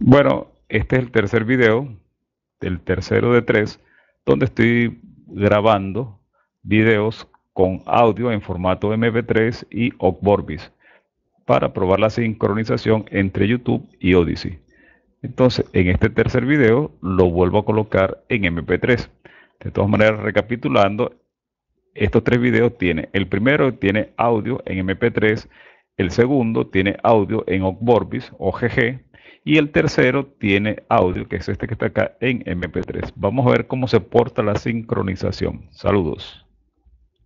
Bueno, este es el tercer video, el tercero de tres, donde estoy grabando videos con audio en formato MP3 y Ocborbis para probar la sincronización entre YouTube y Odyssey. Entonces, en este tercer video lo vuelvo a colocar en MP3. De todas maneras, recapitulando, estos tres videos tienen, el primero tiene audio en MP3, el segundo tiene audio en o gg y el tercero tiene audio, que es este que está acá en MP3. Vamos a ver cómo se porta la sincronización. Saludos.